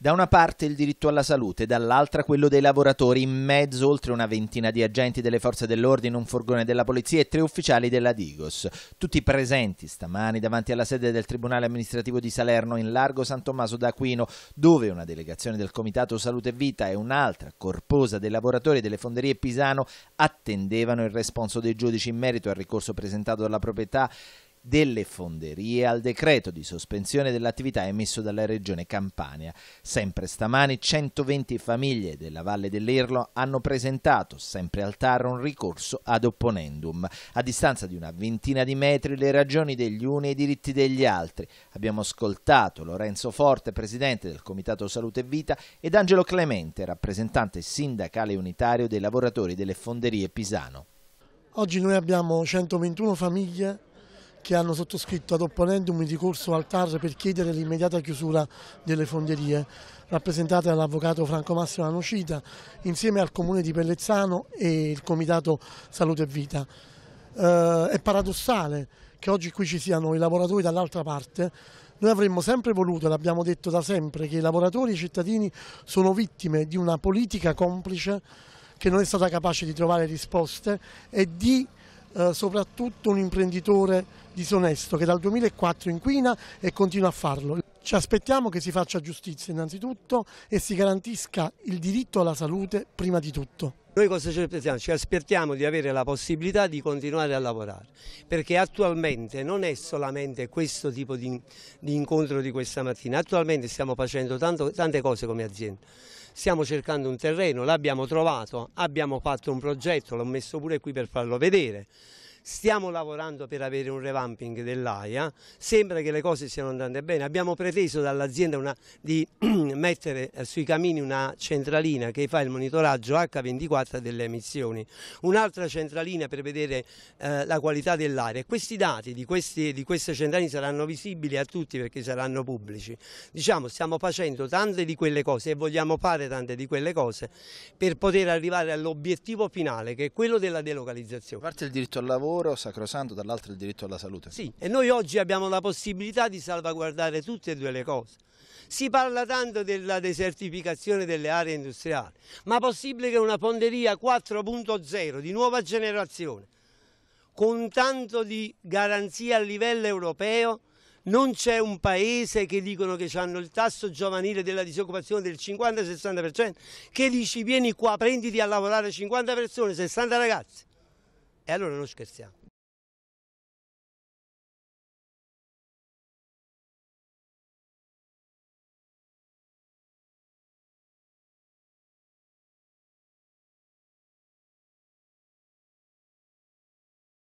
Da una parte il diritto alla salute, dall'altra quello dei lavoratori, in mezzo oltre una ventina di agenti delle forze dell'ordine, un furgone della polizia e tre ufficiali della Digos, tutti presenti stamani davanti alla sede del Tribunale amministrativo di Salerno in largo San Tommaso d'Aquino, dove una delegazione del Comitato Salute e Vita e un'altra corposa dei lavoratori delle fonderie Pisano attendevano il responso dei giudici in merito al ricorso presentato dalla proprietà delle fonderie al decreto di sospensione dell'attività emesso dalla Regione Campania. Sempre stamani 120 famiglie della Valle dell'Irlo hanno presentato, sempre al TAR, un ricorso ad opponendum. A distanza di una ventina di metri le ragioni degli uni e i diritti degli altri. Abbiamo ascoltato Lorenzo Forte, presidente del Comitato Salute e Vita, ed Angelo Clemente, rappresentante sindacale unitario dei lavoratori delle fonderie Pisano. Oggi noi abbiamo 121 famiglie che hanno sottoscritto ad opponendum di corso al TAR per chiedere l'immediata chiusura delle fonderie, rappresentate dall'avvocato Franco Massimo Anocita, insieme al comune di Pellezzano e il comitato Salute e Vita. Eh, è paradossale che oggi qui ci siano i lavoratori dall'altra parte noi avremmo sempre voluto, e l'abbiamo detto da sempre, che i lavoratori e i cittadini sono vittime di una politica complice che non è stata capace di trovare risposte e di eh, soprattutto un imprenditore disonesto che dal 2004 inquina e continua a farlo. Ci aspettiamo che si faccia giustizia innanzitutto e si garantisca il diritto alla salute prima di tutto. Noi cosa ci aspettiamo? Ci aspettiamo di avere la possibilità di continuare a lavorare, perché attualmente non è solamente questo tipo di, di incontro di questa mattina, attualmente stiamo facendo tanto, tante cose come azienda. Stiamo cercando un terreno, l'abbiamo trovato, abbiamo fatto un progetto, l'ho messo pure qui per farlo vedere stiamo lavorando per avere un revamping dell'AIA, sembra che le cose stiano andando bene, abbiamo preteso dall'azienda di mettere eh, sui camini una centralina che fa il monitoraggio H24 delle emissioni, un'altra centralina per vedere eh, la qualità dell'aria. Questi dati di, questi, di queste centraline saranno visibili a tutti perché saranno pubblici. Diciamo, stiamo facendo tante di quelle cose e vogliamo fare tante di quelle cose per poter arrivare all'obiettivo finale che è quello della delocalizzazione. A parte il diritto al lavoro lavoro, sacrosanto, dall'altro il diritto alla salute. Sì, e noi oggi abbiamo la possibilità di salvaguardare tutte e due le cose. Si parla tanto della desertificazione delle aree industriali, ma è possibile che una ponderia 4.0 di nuova generazione, con tanto di garanzia a livello europeo, non c'è un paese che dicono che hanno il tasso giovanile della disoccupazione del 50-60%, che dici vieni qua, prenditi a lavorare 50 persone, 60 ragazzi. E allora non scherziamo.